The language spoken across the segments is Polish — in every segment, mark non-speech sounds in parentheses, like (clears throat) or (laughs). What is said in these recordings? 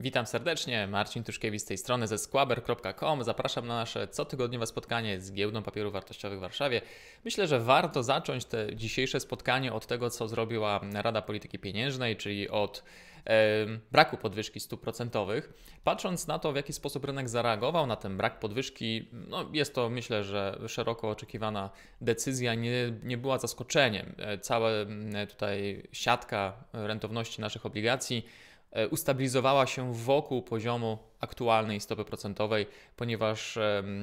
Witam serdecznie, Marcin Tuszkiewicz z tej strony ze squaber.com. Zapraszam na nasze cotygodniowe spotkanie z Giełdą Papierów Wartościowych w Warszawie. Myślę, że warto zacząć te dzisiejsze spotkanie od tego, co zrobiła Rada Polityki Pieniężnej, czyli od braku podwyżki stóp procentowych. Patrząc na to, w jaki sposób rynek zareagował na ten brak podwyżki, no jest to myślę, że szeroko oczekiwana decyzja, nie, nie była zaskoczeniem. E, Cała tutaj siatka rentowności naszych obligacji E, ustabilizowała się wokół poziomu aktualnej stopy procentowej, ponieważ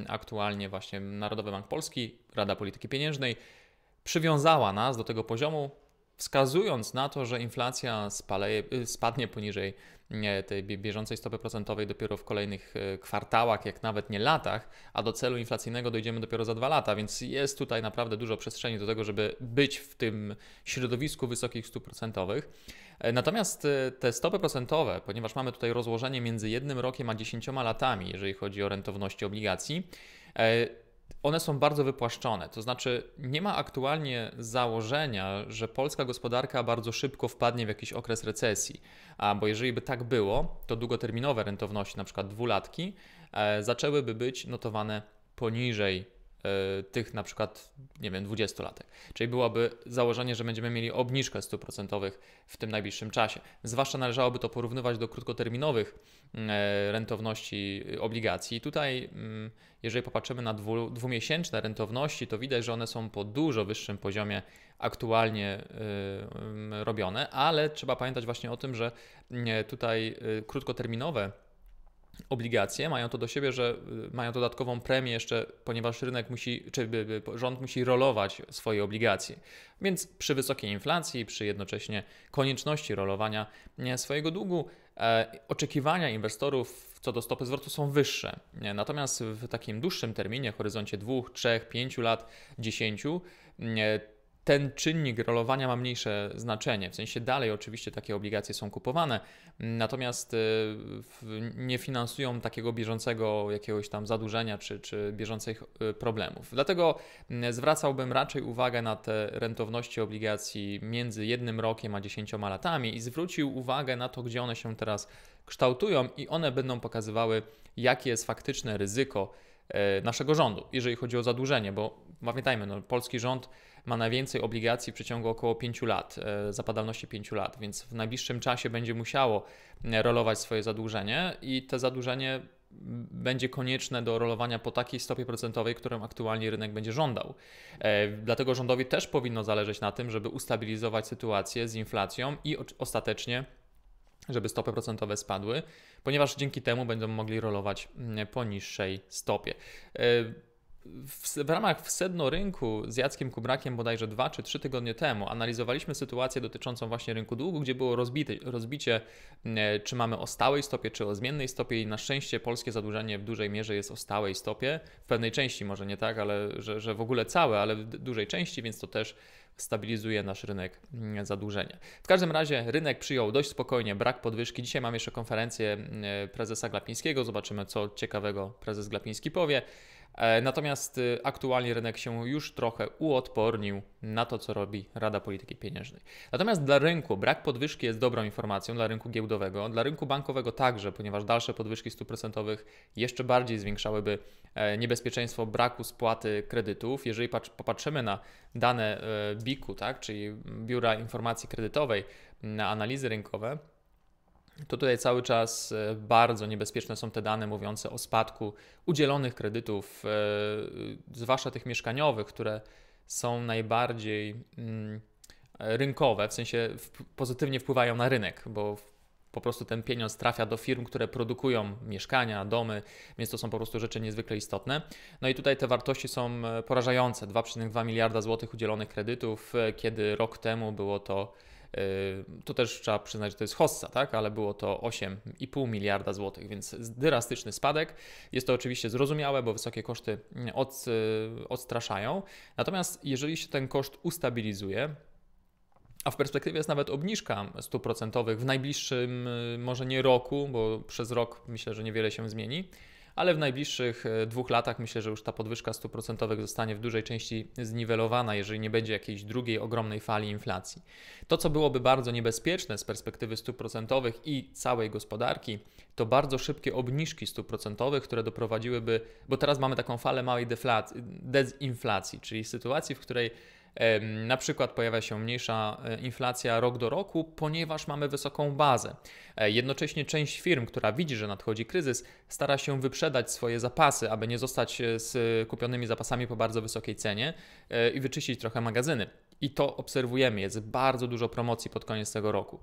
aktualnie właśnie Narodowy Bank Polski, Rada Polityki Pieniężnej przywiązała nas do tego poziomu, wskazując na to, że inflacja spaleje, y, spadnie poniżej tej bieżącej stopy procentowej dopiero w kolejnych e, kwartałach, jak nawet nie latach, a do celu inflacyjnego dojdziemy dopiero za dwa lata, więc jest tutaj naprawdę dużo przestrzeni do tego, żeby być w tym środowisku wysokich stóp procentowych. E, natomiast e, te stopy procentowe, ponieważ mamy tutaj rozłożenie między jednym rokiem a dziesięcioma latami, jeżeli chodzi o rentowności obligacji, one są bardzo wypłaszczone. To znaczy, nie ma aktualnie założenia, że polska gospodarka bardzo szybko wpadnie w jakiś okres recesji. A, bo jeżeli by tak było, to długoterminowe rentowności, na przykład dwulatki, e, zaczęłyby być notowane poniżej E, tych na przykład, nie wiem, 20-latek. Czyli byłoby założenie, że będziemy mieli obniżkę 100% procentowych w tym najbliższym czasie. Zwłaszcza należałoby to porównywać do krótkoterminowych mm, e, rentowności obligacji. Tutaj, mm, jeżeli popatrzymy na dwu, dwumiesięczne rentowności, to widać, że one są po dużo wyższym poziomie aktualnie e, mm, robione, ale trzeba pamiętać właśnie o tym, że tutaj krótkoterminowe obligacje mają to do siebie, że y, mają dodatkową premię jeszcze, ponieważ rynek musi, czy rząd musi rolować swoje obligacje. Więc przy wysokiej inflacji, przy jednocześnie konieczności rolowania swojego długu, e, oczekiwania inwestorów co do stopy zwrotu są wyższe. Natomiast w takim dłuższym terminie, horyzoncie 2, 3, 5 lat, 10, ten czynnik rolowania ma mniejsze znaczenie. W sensie dalej oczywiście takie obligacje są kupowane, natomiast y, nie finansują takiego bieżącego jakiegoś tam zadłużenia czy, czy bieżących y, problemów. Dlatego mm, zwracałbym raczej uwagę na te rentowności obligacji między jednym rokiem a dziesięcioma latami i zwrócił uwagę na to, gdzie one się teraz kształtują i one będą pokazywały, jakie jest faktyczne ryzyko y, naszego rządu, jeżeli chodzi o zadłużenie, bo pamiętajmy, no, polski rząd ma najwięcej obligacji w przeciągu około 5 lat, e, zapadalności 5 lat, więc w najbliższym czasie będzie musiało e, rolować swoje zadłużenie i to zadłużenie będzie konieczne do rolowania po takiej stopie procentowej, którą aktualnie rynek będzie żądał. E, dlatego rządowi też powinno zależeć na tym, żeby ustabilizować sytuację z inflacją i ostatecznie żeby stopy procentowe spadły, ponieważ dzięki temu będą mogli rolować mm, po niższej stopie w, w ramach Wsedno Rynku z Jackiem Kubrakiem bodajże dwa czy trzy tygodnie temu analizowaliśmy sytuację dotyczącą właśnie rynku długu, gdzie było rozbite, rozbicie, e, czy mamy o stałej stopie, czy o zmiennej stopie i na szczęście polskie zadłużenie w dużej mierze jest o stałej stopie, w pewnej części może nie tak, ale że, że w ogóle całe, ale w dużej części, więc to też stabilizuje nasz rynek mm, zadłużenia. W każdym razie rynek przyjął dość spokojnie brak podwyżki. Dzisiaj mam jeszcze konferencję e, prezesa Glapińskiego, zobaczymy co ciekawego prezes Glapiński powie. E, natomiast y, aktualnie rynek się już trochę uodpornił na to, co robi Rada Polityki Pieniężnej. Natomiast dla rynku brak podwyżki jest dobrą informacją, dla rynku giełdowego, dla rynku bankowego także, ponieważ dalsze podwyżki stóp procentowych jeszcze bardziej zwiększałyby e, niebezpieczeństwo braku spłaty kredytów. Jeżeli popatrzymy na dane e, BIK-u, tak, czyli Biura Informacji Kredytowej, na analizy rynkowe, to tutaj cały czas e, bardzo niebezpieczne są te dane mówiące o spadku udzielonych kredytów, e, e, zwłaszcza tych mieszkaniowych, które są najbardziej mm, rynkowe, w sensie pozytywnie wpływają na rynek, bo po prostu ten pieniądz trafia do firm, które produkują mieszkania, domy, więc to są po prostu rzeczy niezwykle istotne. No i tutaj te wartości są porażające. 2,2 miliarda złotych udzielonych kredytów, kiedy rok temu było to Yy, to też trzeba przyznać, że to jest hossa, tak? ale było to 8,5 miliarda złotych, więc drastyczny spadek. Jest to oczywiście zrozumiałe, bo wysokie koszty od, yy, odstraszają. Natomiast jeżeli się ten koszt ustabilizuje, a w perspektywie jest nawet obniżka stóp procentowych w najbliższym, yy, może nie roku, bo przez rok myślę, że niewiele się zmieni ale w najbliższych e, dwóch latach myślę, że już ta podwyżka stuprocentowych zostanie w dużej części zniwelowana, jeżeli nie będzie jakiejś drugiej ogromnej fali inflacji. To, co byłoby bardzo niebezpieczne z perspektywy stuprocentowych i całej gospodarki, to bardzo szybkie obniżki stuprocentowych, które doprowadziłyby, bo teraz mamy taką falę małej deflacji, dezinflacji, czyli sytuacji, w której na przykład pojawia się mniejsza e, inflacja rok do roku, ponieważ mamy wysoką bazę. E, jednocześnie część firm, która widzi, że nadchodzi kryzys, stara się wyprzedać swoje zapasy, aby nie zostać e, z kupionymi zapasami po bardzo wysokiej cenie i wyczyścić trochę magazyny. I to obserwujemy, jest bardzo dużo promocji pod koniec tego roku.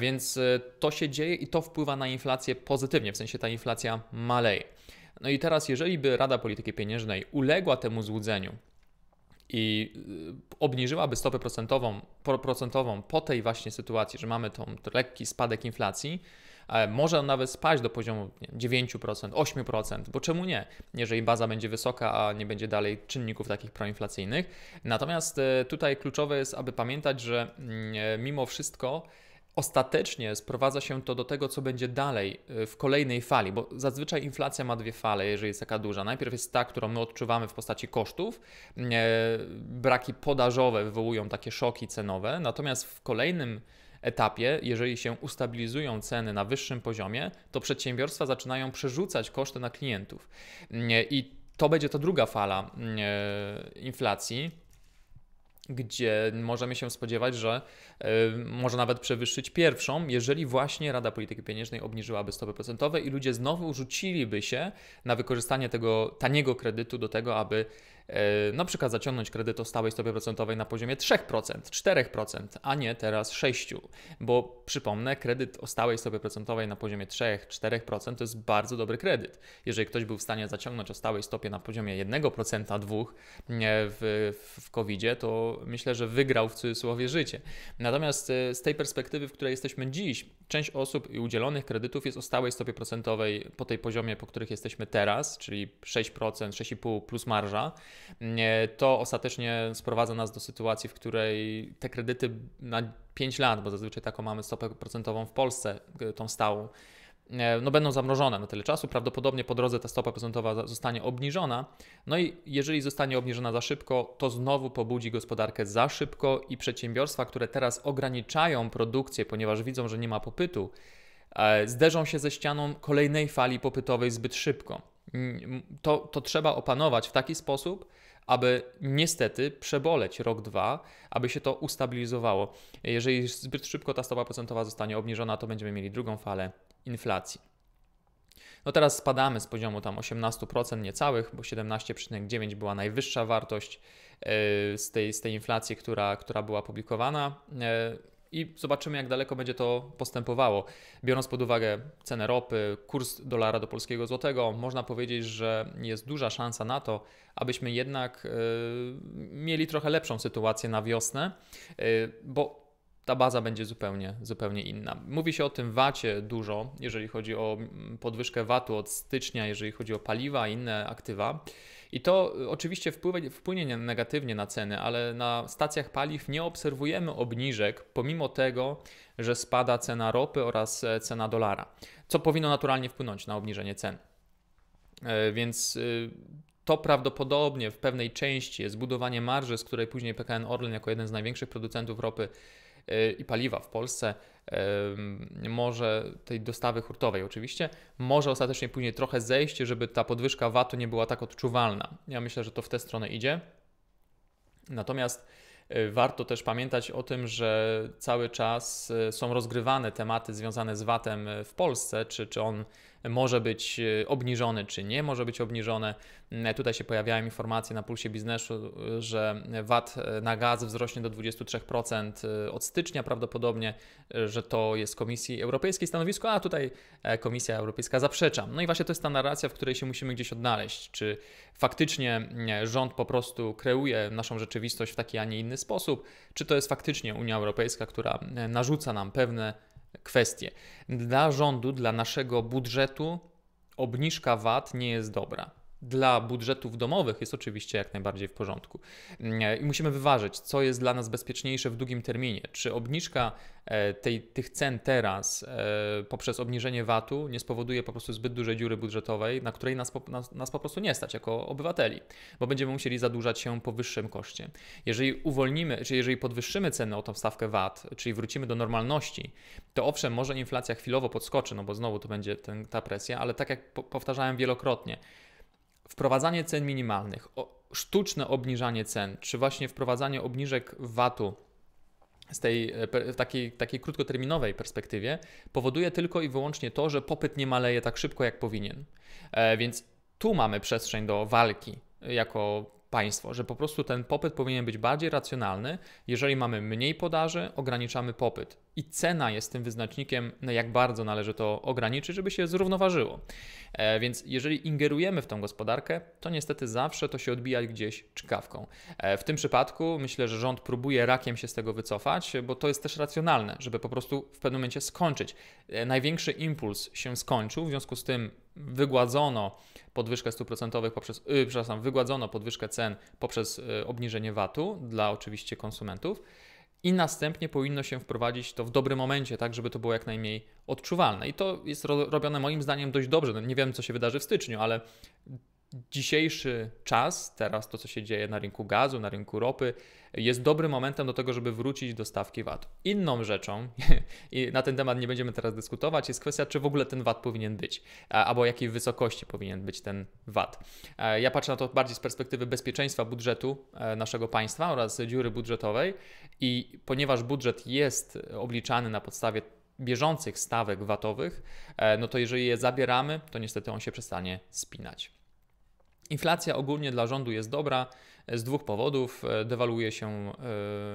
Więc to się dzieje i to wpływa na inflację pozytywnie, w sensie ta inflacja maleje. No i teraz, jeżeli by Rada Polityki Pieniężnej uległa temu złudzeniu, i y, obniżyłaby stopę procentową, procentową po tej właśnie sytuacji, że mamy tą lekki spadek inflacji, e, może on nawet spaść do poziomu 9%, 8%, bo czemu nie, jeżeli baza będzie wysoka, a nie będzie dalej czynników takich proinflacyjnych. Natomiast e, tutaj kluczowe jest, aby pamiętać, że mm, e, mimo wszystko Ostatecznie sprowadza się to do tego, co będzie dalej y, w kolejnej fali, bo zazwyczaj inflacja ma dwie fale, jeżeli jest taka duża. Najpierw jest ta, którą my odczuwamy w postaci kosztów, mm, e, braki podażowe wywołują takie szoki cenowe, natomiast w kolejnym etapie, jeżeli się ustabilizują ceny na wyższym poziomie, to przedsiębiorstwa zaczynają przerzucać koszty na klientów. Mm, e, I to będzie to druga fala mm, e, inflacji gdzie możemy się spodziewać, że y, może nawet przewyższyć pierwszą, jeżeli właśnie Rada Polityki Pieniężnej obniżyłaby stopy procentowe i ludzie znowu rzuciliby się na wykorzystanie tego taniego kredytu do tego, aby E, na przykład zaciągnąć kredyt o stałej stopie procentowej na poziomie 3%, 4%, a nie teraz 6%, bo przypomnę, kredyt o stałej stopie procentowej na poziomie 3-4% to jest bardzo dobry kredyt. Jeżeli ktoś był w stanie zaciągnąć o stałej stopie na poziomie 1%, 2% w, w COVID-zie, to myślę, że wygrał w cudzysłowie życie. Natomiast e, z tej perspektywy, w której jesteśmy dziś, część osób i udzielonych kredytów jest o stałej stopie procentowej po tej poziomie, po których jesteśmy teraz, czyli 6%, 6,5 plus marża. E, to ostatecznie sprowadza nas do sytuacji, w której te kredyty na 5 lat, bo zazwyczaj taką mamy stopę procentową w Polsce, e, tą stałą, e, no będą zamrożone na tyle czasu. Prawdopodobnie po drodze ta stopa procentowa zostanie obniżona. No i jeżeli zostanie obniżona za szybko, to znowu pobudzi gospodarkę za szybko i przedsiębiorstwa, które teraz ograniczają produkcję, ponieważ widzą, że nie ma popytu, zderzą się ze ścianą kolejnej fali popytowej zbyt szybko. Mm, to, to trzeba opanować w taki sposób, aby niestety przeboleć rok, dwa, aby się to ustabilizowało. Jeżeli zbyt szybko ta stopa procentowa zostanie obniżona, to będziemy mieli drugą falę inflacji. No teraz spadamy z poziomu tam 18% niecałych, bo 17,9 była najwyższa wartość e, z tej, z tej inflacji, która, która była publikowana e, i zobaczymy, jak daleko będzie to postępowało. Biorąc pod uwagę cenę ropy, kurs dolara do polskiego złotego, można powiedzieć, że jest duża szansa na to, abyśmy jednak e, mieli trochę lepszą sytuację na wiosnę, e, bo ta baza będzie zupełnie, zupełnie inna. Mówi się o tym VAT-ie dużo, jeżeli chodzi o podwyżkę VAT-u od stycznia, jeżeli chodzi o paliwa i inne aktywa. I to y, oczywiście wpływa, wpłynie negatywnie na ceny, ale na stacjach paliw nie obserwujemy obniżek, pomimo tego, że spada cena ropy oraz e, cena dolara, co powinno naturalnie wpłynąć na obniżenie cen. E, więc y, to prawdopodobnie w pewnej części jest budowanie marży, z której później PKN Orlen jako jeden z największych producentów ropy Y, i paliwa w Polsce y, może tej dostawy hurtowej oczywiście, może ostatecznie później trochę zejść, żeby ta podwyżka VAT-u nie była tak odczuwalna. Ja myślę, że to w tę stronę idzie. Natomiast y, warto też pamiętać o tym, że cały czas są rozgrywane tematy związane z VAT-em w Polsce, czy, czy on może być e, obniżony, czy nie może być obniżony. E, tutaj się pojawiają informacje na pulsie biznesu, e, że VAT na gaz wzrośnie do 23% od stycznia prawdopodobnie, że to jest Komisji Europejskiej stanowisko, a tutaj Komisja Europejska zaprzecza. No i właśnie to jest ta narracja, w której się musimy gdzieś odnaleźć. Czy faktycznie rząd po prostu kreuje naszą rzeczywistość w taki, a nie inny sposób, czy to jest faktycznie Unia Europejska, która narzuca nam pewne kwestie. Dla rządu, dla naszego budżetu obniżka VAT nie jest dobra dla budżetów domowych jest oczywiście jak najbardziej w porządku. Mm, e, I musimy wyważyć, co jest dla nas bezpieczniejsze w długim terminie. Czy obniżka e, tej, tych cen teraz e, poprzez obniżenie VAT-u nie spowoduje po prostu zbyt dużej dziury budżetowej, na której nas, nas, nas po prostu nie stać jako obywateli, bo będziemy musieli zadłużać się po wyższym koszcie. Jeżeli uwolnimy, czy jeżeli podwyższymy ceny o tą stawkę VAT, czyli wrócimy do normalności, to owszem, może inflacja chwilowo podskoczy, no bo znowu to będzie ten, ta presja, ale tak jak po powtarzałem wielokrotnie, wprowadzanie cen minimalnych, sztuczne obniżanie cen, czy właśnie wprowadzanie obniżek VAT-u z tej e, takiej, takiej krótkoterminowej perspektywie powoduje tylko i wyłącznie to, że popyt nie maleje tak szybko, jak powinien. E, więc tu mamy przestrzeń do walki jako państwo, że po prostu ten popyt powinien być bardziej racjonalny. Jeżeli mamy mniej podaży, ograniczamy popyt. I cena jest tym wyznacznikiem, no jak bardzo należy to ograniczyć, żeby się zrównoważyło. E, więc jeżeli ingerujemy w tą gospodarkę, to niestety zawsze to się odbija gdzieś czkawką. E, w tym przypadku myślę, że rząd próbuje rakiem się z tego wycofać, bo to jest też racjonalne, żeby po prostu w pewnym momencie skończyć E, największy impuls się skończył, w związku z tym wygładzono podwyżkę stóp procentowych poprzez, yy, przepraszam, wygładzono podwyżkę cen poprzez y, obniżenie VAT-u dla oczywiście konsumentów i następnie powinno się wprowadzić to w dobrym momencie, tak żeby to było jak najmniej odczuwalne. I to jest robione moim zdaniem dość dobrze. No, nie wiem, co się wydarzy w styczniu, ale dzisiejszy czas, teraz to, co się dzieje na rynku gazu, na rynku ropy, jest dobrym momentem do tego, żeby wrócić do stawki VAT. Inną rzeczą, (laughs) i na ten temat nie będziemy teraz dyskutować, jest kwestia, czy w ogóle ten VAT powinien być, albo jakiej wysokości powinien być ten VAT. Ja patrzę na to bardziej z perspektywy bezpieczeństwa budżetu e, naszego państwa oraz dziury budżetowej, i ponieważ budżet jest obliczany na podstawie bieżących stawek VAT-owych, e, no to jeżeli je zabieramy, to niestety on się przestanie spinać. Inflacja ogólnie dla rządu jest dobra z dwóch powodów. E, dewaluuje się,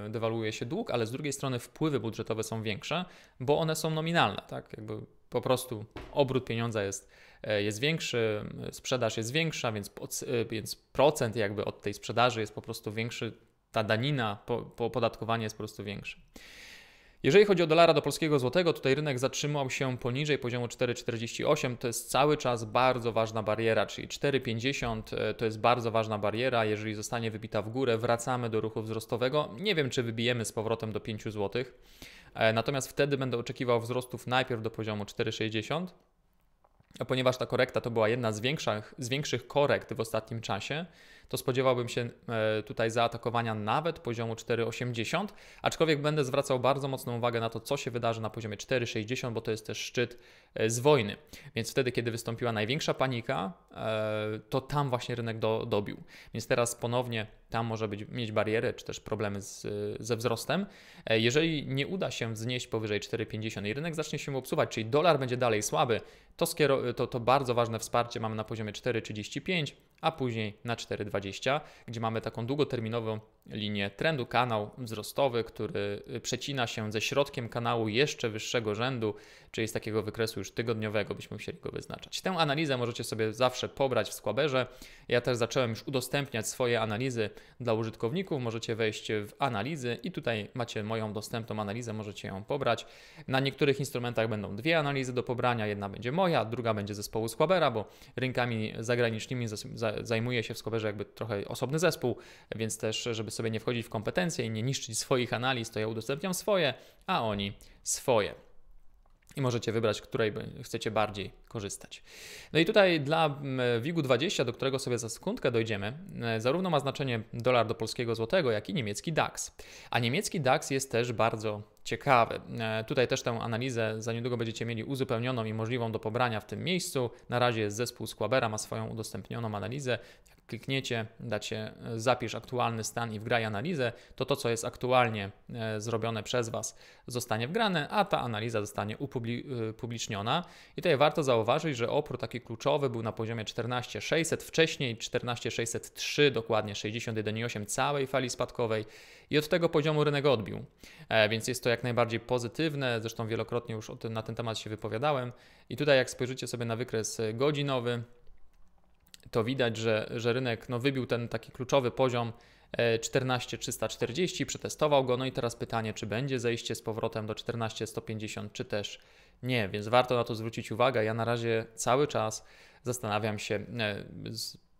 e, dewaluuje się dług, ale z drugiej strony wpływy budżetowe są większe, bo one są nominalne. Tak? Jakby po prostu obrót pieniądza jest, e, jest większy, sprzedaż jest większa, więc, więc procent jakby od tej sprzedaży jest po prostu większy, ta danina, po, po opodatkowanie jest po prostu większe. Jeżeli chodzi o dolara do polskiego złotego, tutaj rynek zatrzymał się poniżej poziomu 4,48. To jest cały czas bardzo ważna bariera, czyli 4,50 e, to jest bardzo ważna bariera. Jeżeli zostanie wybita w górę, wracamy do ruchu wzrostowego. Nie wiem, czy wybijemy z powrotem do 5 zł. E, natomiast wtedy będę oczekiwał wzrostów najpierw do poziomu 4,60 ponieważ ta korekta to była jedna z większych, z większych korekt w ostatnim czasie, to spodziewałbym się e, tutaj zaatakowania nawet poziomu 4,80, aczkolwiek będę zwracał bardzo mocną uwagę na to, co się wydarzy na poziomie 4,60, bo to jest też szczyt e, z wojny. Więc wtedy, kiedy wystąpiła największa panika, e, to tam właśnie rynek do, dobił. Więc teraz ponownie tam może być, mieć barierę czy też problemy z, ze wzrostem. Jeżeli nie uda się wznieść powyżej 4,50 i rynek zacznie się obsuwać, czyli dolar będzie dalej słaby, to, to, to bardzo ważne wsparcie mamy na poziomie 4,35, a później na 4,20, gdzie mamy taką długoterminową linię trendu, kanał wzrostowy, który przecina się ze środkiem kanału jeszcze wyższego rzędu, czyli z takiego wykresu już tygodniowego, byśmy chcieli go wyznaczać. Tę analizę możecie sobie zawsze pobrać w Squaberze. Ja też zacząłem już udostępniać swoje analizy dla użytkowników. Możecie wejść w analizy i tutaj macie moją dostępną analizę, możecie ją pobrać. Na niektórych instrumentach będą dwie analizy do pobrania, jedna będzie moja, druga będzie zespołu Squabera, bo rynkami zagranicznymi zajmuje się w Squaberze jakby trochę osobny zespół, więc też żeby sobie nie wchodzić w kompetencje i nie niszczyć swoich analiz, to ja udostępniam swoje, a oni swoje i możecie wybrać, której chcecie bardziej korzystać. No i tutaj dla mm, WIG-20, do którego sobie za sekundkę dojdziemy, mm, zarówno ma znaczenie dolar do polskiego złotego, jak i niemiecki DAX. A niemiecki DAX jest też bardzo ciekawy. E, tutaj też tę analizę za niedługo będziecie mieli uzupełnioną i możliwą do pobrania w tym miejscu. Na razie jest zespół Squabera, ma swoją udostępnioną analizę. Jak klikniecie, dacie zapisz aktualny stan i wgraj analizę, to to, co jest aktualnie e, zrobione przez Was zostanie wgrane, a ta analiza zostanie upubliczniona. E, I tutaj warto zauważyć, że opór taki kluczowy był na poziomie 14600, wcześniej 14603, dokładnie 61,8 całej fali spadkowej i od tego poziomu rynek odbił. E, więc jest to jak najbardziej pozytywne, zresztą wielokrotnie już na ten temat się wypowiadałem. I tutaj, jak spojrzycie sobie na wykres e, godzinowy, to widać, że, że rynek no, wybił ten taki kluczowy poziom 14340, e, przetestował go. No i teraz pytanie, czy będzie zejście z powrotem do 14150, czy też nie, więc warto na to zwrócić uwagę. Ja na razie cały czas zastanawiam się,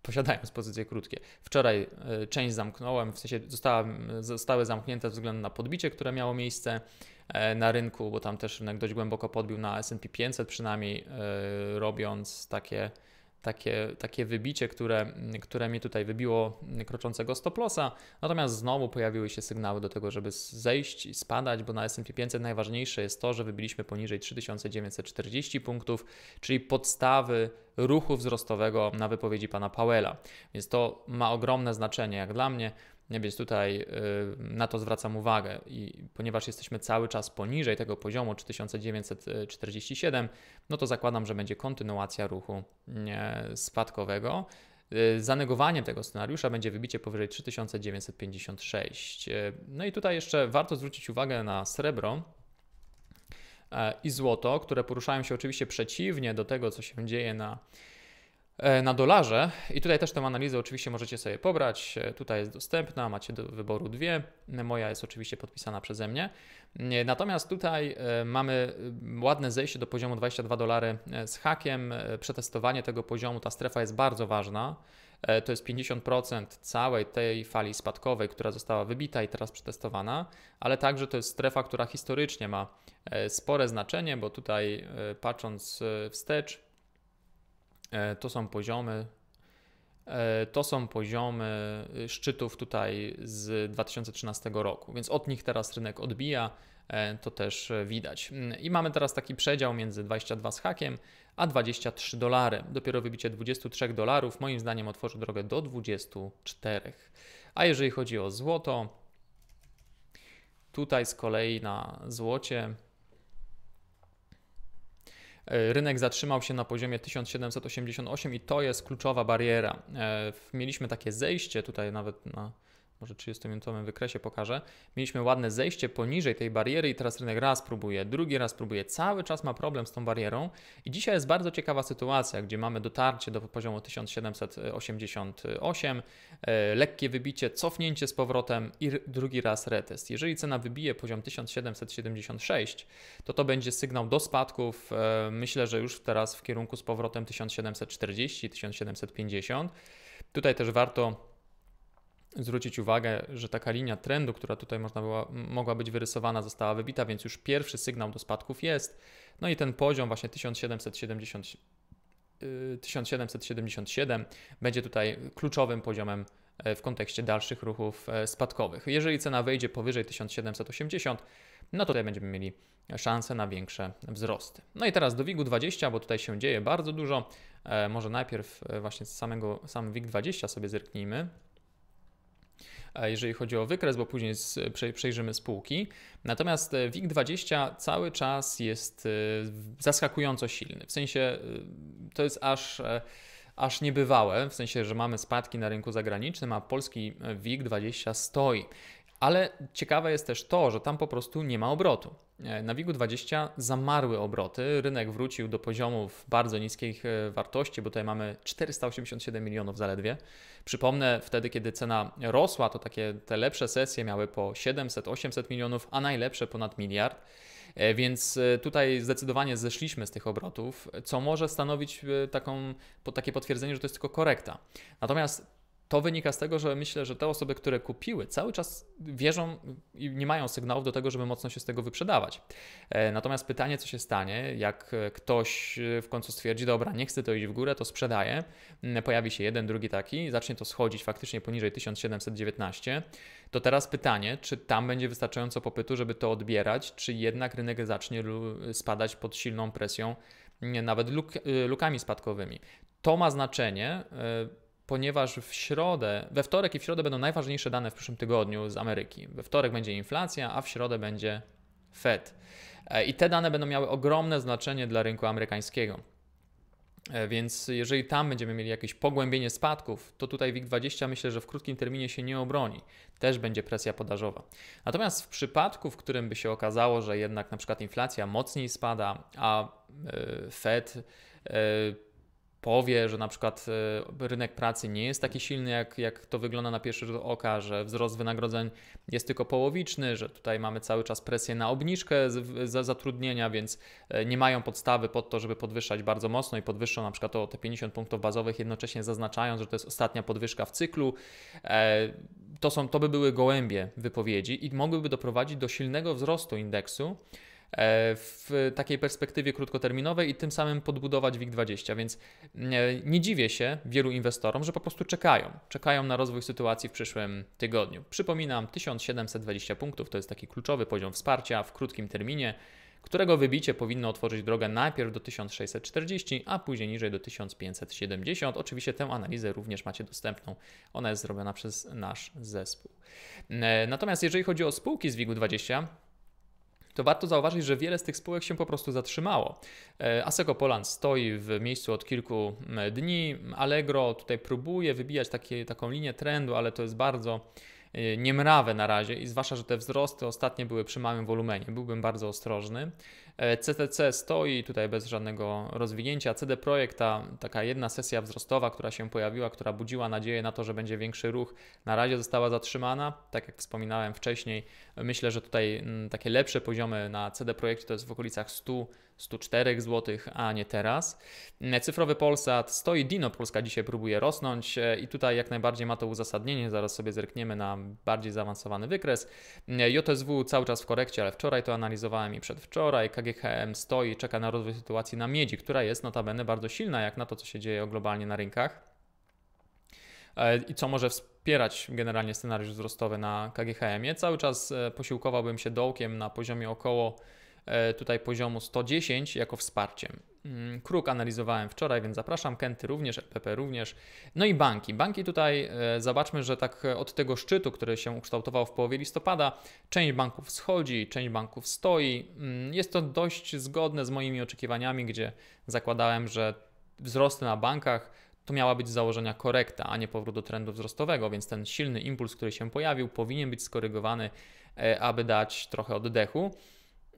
posiadając pozycje krótkie. Wczoraj e, część zamknąłem, w sensie została, zostały zamknięte ze względu na podbicie, które miało miejsce e, na rynku, bo tam też rynek no, dość głęboko podbił na S&P 500 przynajmniej, e, robiąc takie takie, takie wybicie, które, które mnie tutaj wybiło kroczącego stop lossa. Natomiast znowu pojawiły się sygnały do tego, żeby zejść i spadać, bo na S&P 500 najważniejsze jest to, że wybiliśmy poniżej 3940 punktów, czyli podstawy ruchu wzrostowego na wypowiedzi pana Powella. Więc to ma ogromne znaczenie jak dla mnie. Nie, Więc tutaj y, na to zwracam uwagę i ponieważ jesteśmy cały czas poniżej tego poziomu 3947, no to zakładam, że będzie kontynuacja ruchu e, spadkowego. E, Zanegowaniem tego scenariusza będzie wybicie powyżej 3956. E, no i tutaj jeszcze warto zwrócić uwagę na srebro i złoto, które poruszają się oczywiście przeciwnie do tego, co się dzieje na E, na dolarze. I tutaj też tę analizę oczywiście możecie sobie pobrać. E, tutaj jest dostępna, macie do wyboru dwie. E, moja jest oczywiście podpisana przeze mnie. Natomiast tutaj mamy ładne zejście do poziomu 22 dolary z hakiem. Przetestowanie tego poziomu, ta strefa jest bardzo ważna. To jest 50% całej tej fali spadkowej, która została wybita i teraz przetestowana, ale także to jest strefa, która historycznie ma spore znaczenie, bo tutaj patrząc wstecz, E, to są poziomy. E, to są poziomy y, szczytów tutaj z 2013 roku, więc od nich teraz rynek odbija, e, to też widać. Mm, I mamy teraz taki przedział między 22 z hakiem a 23 dolary. Dopiero wybicie 23 dolarów moim zdaniem otworzy drogę do 24. A jeżeli chodzi o złoto, tutaj z kolei na złocie E, rynek zatrzymał się na poziomie 1788 i to jest kluczowa bariera. E, mieliśmy takie zejście tutaj nawet na może 30-minutowym wykresie pokażę, mieliśmy ładne zejście poniżej tej bariery i teraz rynek raz próbuje, drugi raz próbuje, cały czas ma problem z tą barierą i dzisiaj jest bardzo ciekawa sytuacja, gdzie mamy dotarcie do poziomu 1788, e, lekkie wybicie, cofnięcie z powrotem i drugi raz retest. Jeżeli cena wybije poziom 1776, to to będzie sygnał do spadków, e, myślę, że już teraz w kierunku z powrotem 1740, 1750. Tutaj też warto zwrócić uwagę, że taka linia trendu, która tutaj można była, mogła być wyrysowana, została wybita, więc już pierwszy sygnał do spadków jest. No i ten poziom właśnie 1770, 1777 y, będzie tutaj kluczowym poziomem e, w kontekście dalszych ruchów e, spadkowych. Jeżeli cena wejdzie powyżej 1780, no to tutaj będziemy mieli szansę na większe wzrosty. No i teraz do WIG-20, bo tutaj się dzieje bardzo dużo. E, może najpierw właśnie z samego sam WIG-20 sobie zerknijmy jeżeli chodzi o wykres, bo później przejrzymy spółki. Natomiast e, WIG20 cały czas jest e, zaskakująco silny. W sensie e, to jest aż aż niebywałe, w sensie, że mamy spadki na rynku zagranicznym, a polski WIG20 stoi. Ale ciekawe jest też to, że tam po prostu nie ma obrotu. E, na WIG-20 zamarły obroty, rynek wrócił do poziomów bardzo niskich e, wartości, bo tutaj mamy 487 milionów zaledwie. Przypomnę, wtedy kiedy cena rosła, to takie te lepsze sesje miały po 700-800 milionów, a najlepsze ponad miliard. E, więc tutaj zdecydowanie zeszliśmy z tych obrotów, co może stanowić taką, takie potwierdzenie, że to jest tylko korekta. Natomiast to wynika z tego, że myślę, że te osoby, które kupiły, cały czas wierzą i nie mają sygnałów do tego, żeby mocno się z tego wyprzedawać. E, natomiast pytanie, co się stanie, jak ktoś e, w końcu stwierdzi, dobra, nie chce to iść w górę, to sprzedaje, pojawi się jeden, drugi taki, zacznie to schodzić faktycznie poniżej 1719, to teraz pytanie, czy tam będzie wystarczająco popytu, żeby to odbierać, czy jednak rynek zacznie spadać pod silną presją, nawet luk, e, lukami spadkowymi. To ma znaczenie ponieważ w środę, we wtorek i w środę będą najważniejsze dane w przyszłym tygodniu z Ameryki. We wtorek będzie inflacja, a w środę będzie Fed. E, I te dane będą miały ogromne znaczenie dla rynku amerykańskiego. E, więc jeżeli tam będziemy mieli jakieś pogłębienie spadków, to tutaj WIG20 myślę, że w krótkim terminie się nie obroni. Też będzie presja podażowa. Natomiast w przypadku, w którym by się okazało, że jednak na przykład inflacja mocniej spada, a e, Fed powie, że na przykład e, rynek pracy nie jest taki silny, jak, jak to wygląda na pierwszy rzut oka, że wzrost wynagrodzeń jest tylko połowiczny, że tutaj mamy cały czas presję na obniżkę z, za zatrudnienia, więc e, nie mają podstawy pod to, żeby podwyższać bardzo mocno i podwyższą na przykład o te 50 punktów bazowych, jednocześnie zaznaczając, że to jest ostatnia podwyżka w cyklu. E, to, są, to by były gołębie wypowiedzi i mogłyby doprowadzić do silnego wzrostu indeksu. E, w takiej perspektywie krótkoterminowej i tym samym podbudować WIG20. Więc e, nie dziwię się wielu inwestorom, że po prostu czekają. Czekają na rozwój sytuacji w przyszłym tygodniu. Przypominam, 1720 punktów to jest taki kluczowy poziom wsparcia w krótkim terminie, którego wybicie powinno otworzyć drogę najpierw do 1640, a później niżej do 1570. Oczywiście tę analizę również macie dostępną. Ona jest zrobiona przez nasz zespół. E, natomiast jeżeli chodzi o spółki z WIG-20, to warto zauważyć, że wiele z tych spółek się po prostu zatrzymało. E, Asseco Poland stoi w miejscu od kilku mm, dni, Allegro tutaj próbuje wybijać takie, taką linię trendu, ale to jest bardzo Y, niemrawe na razie i zwłaszcza, że te wzrosty ostatnie były przy małym wolumenie. Byłbym bardzo ostrożny. CTC e, stoi tutaj bez żadnego rozwinięcia. CD Projekt, ta taka jedna sesja wzrostowa, która się pojawiła, która budziła nadzieję na to, że będzie większy ruch, na razie została zatrzymana. Tak jak wspominałem wcześniej, myślę, że tutaj mm, takie lepsze poziomy na CD Projekcie to jest w okolicach 100 104 zł, a nie teraz. E, cyfrowy Polsat stoi, Dino Polska dzisiaj próbuje rosnąć e, i tutaj jak najbardziej ma to uzasadnienie, zaraz sobie zerkniemy na bardziej zaawansowany wykres. E, JSW cały czas w korekcie, ale wczoraj to analizowałem i przedwczoraj. KGHM stoi, czeka na rozwój sytuacji na miedzi, która jest notabene bardzo silna jak na to, co się dzieje globalnie na rynkach i co może wspierać generalnie scenariusz wzrostowy na KGHM-ie. Cały czas posiłkowałbym się dołkiem na poziomie około E, tutaj poziomu 110 jako wsparciem. Mm, kruk analizowałem wczoraj, więc zapraszam. Kenty również, PP e również. No i banki. Banki tutaj e, zobaczmy, że tak od tego szczytu, który się ukształtował w połowie listopada, część banków schodzi, część banków stoi. Mm, jest to dość zgodne z moimi oczekiwaniami, gdzie zakładałem, że wzrosty na bankach to miała być z założenia korekta, a nie powrót do trendu wzrostowego, więc ten silny impuls, który się pojawił, powinien być skorygowany, aby dać trochę oddechu.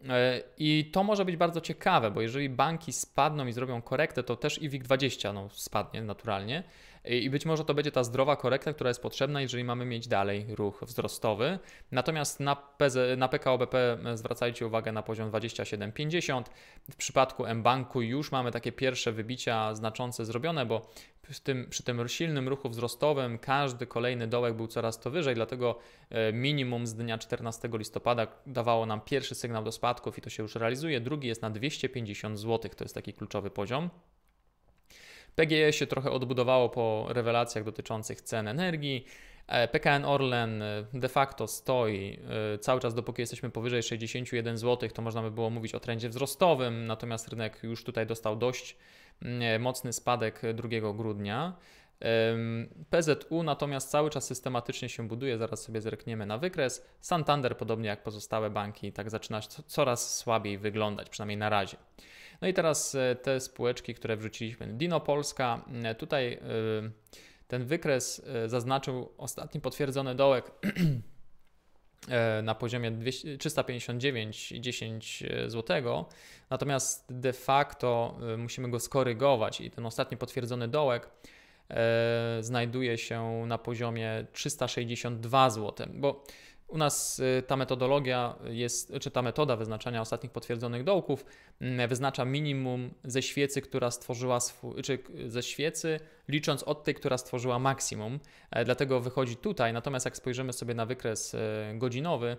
E, I to może być bardzo ciekawe, bo jeżeli banki spadną i zrobią korektę, to też IWIG 20 no, spadnie naturalnie, i być może to będzie ta zdrowa korekta, która jest potrzebna, jeżeli mamy mieć dalej ruch wzrostowy. Natomiast na, PZ, na PKOBP e, zwracajcie uwagę na poziom 27,50. W przypadku M-Banku już mamy takie pierwsze wybicia znaczące zrobione, bo tym, przy tym silnym ruchu wzrostowym każdy kolejny dołek był coraz to wyżej, dlatego e, minimum z dnia 14 listopada dawało nam pierwszy sygnał do spadków i to się już realizuje. Drugi jest na 250 zł, to jest taki kluczowy poziom. PGE się trochę odbudowało po rewelacjach dotyczących cen energii. E, PKN Orlen e, de facto stoi e, cały czas, dopóki jesteśmy powyżej 61 zł, to można by było mówić o trendzie wzrostowym, natomiast rynek już tutaj dostał dość mocny spadek 2 grudnia. PZU natomiast cały czas systematycznie się buduje, zaraz sobie zerkniemy na wykres. Santander, podobnie jak pozostałe banki, tak zaczyna coraz słabiej wyglądać, przynajmniej na razie. No i teraz e, te spółeczki, które wrzuciliśmy. Dino Polska, e, tutaj e, ten wykres zaznaczył ostatni potwierdzony dołek (clears throat) na poziomie 359,10 zł, natomiast de facto musimy go skorygować i ten ostatni potwierdzony dołek znajduje się na poziomie 362 zł, bo u nas y, ta metodologia jest, czy ta metoda wyznaczania ostatnich potwierdzonych dołków mm, wyznacza minimum ze świecy, która stworzyła swój, czy ze świecy, licząc od tej, która stworzyła maksimum. E, dlatego wychodzi tutaj. Natomiast jak spojrzymy sobie na wykres e, godzinowy,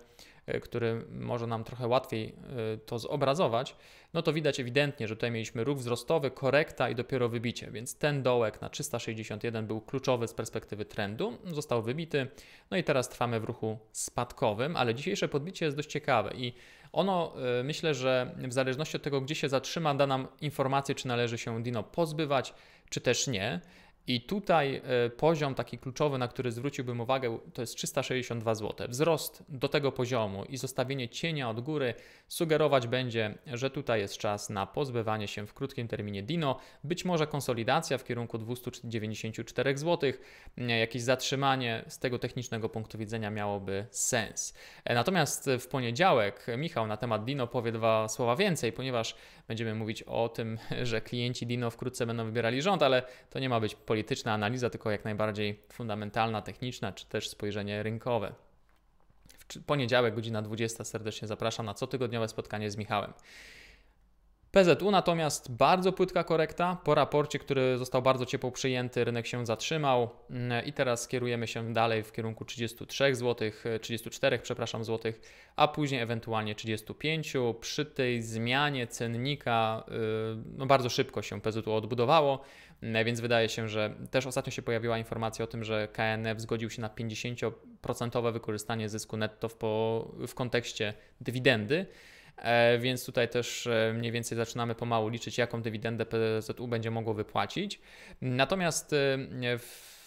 E, który może nam trochę łatwiej e, to zobrazować, no to widać ewidentnie, że tutaj mieliśmy ruch wzrostowy, korekta i dopiero wybicie, więc ten dołek na 361 był kluczowy z perspektywy trendu, został wybity, no i teraz trwamy w ruchu spadkowym, ale dzisiejsze podbicie jest dość ciekawe i ono e, myślę, że w zależności od tego, gdzie się zatrzyma, da nam informację, czy należy się Dino pozbywać, czy też nie. I tutaj e, poziom taki kluczowy, na który zwróciłbym uwagę, to jest 362 zł. Wzrost do tego poziomu i zostawienie cienia od góry sugerować będzie, że tutaj jest czas na pozbywanie się w krótkim terminie Dino. Być może konsolidacja w kierunku 294 zł, mm, jakieś zatrzymanie z tego technicznego punktu widzenia miałoby sens. E, natomiast w poniedziałek Michał na temat Dino powie dwa słowa więcej, ponieważ będziemy mówić o tym, (laughs) że klienci Dino wkrótce będą wybierali rząd, ale to nie ma być polityka polityczna analiza, tylko jak najbardziej fundamentalna, techniczna, czy też spojrzenie rynkowe. W poniedziałek, godzina 20, serdecznie zapraszam na cotygodniowe spotkanie z Michałem. PZU natomiast bardzo płytka korekta. Po raporcie, który został bardzo ciepło przyjęty, rynek się zatrzymał mm, i teraz kierujemy się dalej w kierunku 33 zł, 34, przepraszam, złotych, a później ewentualnie 35. Przy tej zmianie cennika e, no bardzo szybko się PZU odbudowało. Mm, e, więc wydaje się, że też ostatnio się pojawiła informacja o tym, że KNF zgodził się na 50% wykorzystanie zysku netto w, po, w kontekście dywidendy. E, więc tutaj też e, mniej więcej zaczynamy pomału liczyć, jaką dywidendę PZU będzie mogło wypłacić. Natomiast w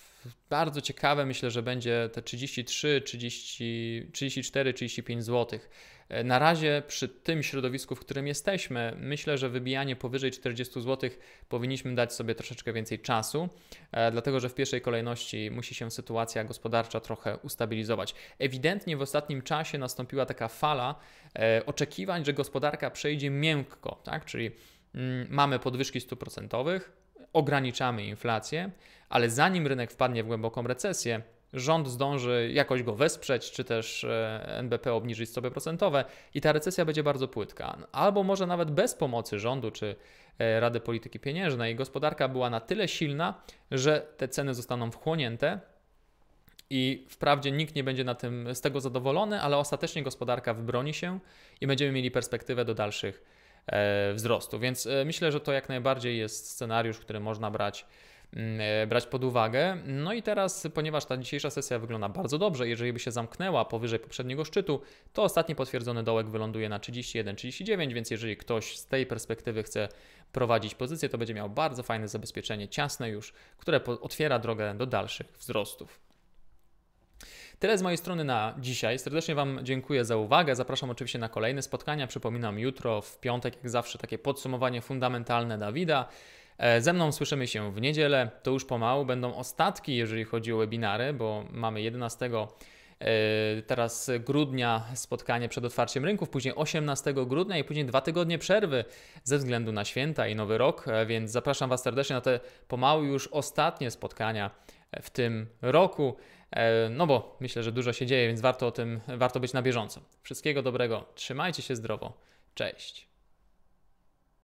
bardzo ciekawe, myślę, że będzie te 33, 30, 34, 35 zł. Na razie przy tym środowisku, w którym jesteśmy, myślę, że wybijanie powyżej 40 zł powinniśmy dać sobie troszeczkę więcej czasu, e, dlatego że w pierwszej kolejności musi się sytuacja gospodarcza trochę ustabilizować. Ewidentnie w ostatnim czasie nastąpiła taka fala e, oczekiwań, że gospodarka przejdzie miękko, tak? czyli mm, mamy podwyżki 100% ograniczamy inflację, ale zanim rynek wpadnie w głęboką recesję, rząd zdąży jakoś go wesprzeć, czy też e, NBP obniżyć stopy procentowe i ta recesja będzie bardzo płytka. Albo może nawet bez pomocy rządu czy e, Rady Polityki Pieniężnej gospodarka była na tyle silna, że te ceny zostaną wchłonięte i wprawdzie nikt nie będzie na tym, z tego zadowolony, ale ostatecznie gospodarka wybroni się i będziemy mieli perspektywę do dalszych E, wzrostu. Więc e, myślę, że to jak najbardziej jest scenariusz, który można brać mm, e, brać pod uwagę. No i teraz, ponieważ ta dzisiejsza sesja wygląda bardzo dobrze, jeżeli by się zamknęła powyżej poprzedniego szczytu, to ostatni potwierdzony dołek wyląduje na 31, 39, więc jeżeli ktoś z tej perspektywy chce prowadzić pozycję, to będzie miał bardzo fajne zabezpieczenie, ciasne już, które otwiera drogę do dalszych wzrostów. Tyle z mojej strony na dzisiaj. Serdecznie Wam dziękuję za uwagę. Zapraszam oczywiście na kolejne spotkania. Przypominam, jutro w piątek, jak zawsze, takie podsumowanie fundamentalne Dawida. E, ze mną słyszymy się w niedzielę. To już pomału będą ostatki, jeżeli chodzi o webinary, bo mamy 11 e, teraz grudnia spotkanie przed otwarciem rynków, później 18 grudnia i później dwa tygodnie przerwy ze względu na święta i nowy rok, e, więc zapraszam Was serdecznie na te pomału już ostatnie spotkania w tym roku. E, no bo myślę, że dużo się dzieje, więc warto o tym, warto być na bieżąco. Wszystkiego dobrego, trzymajcie się zdrowo, cześć.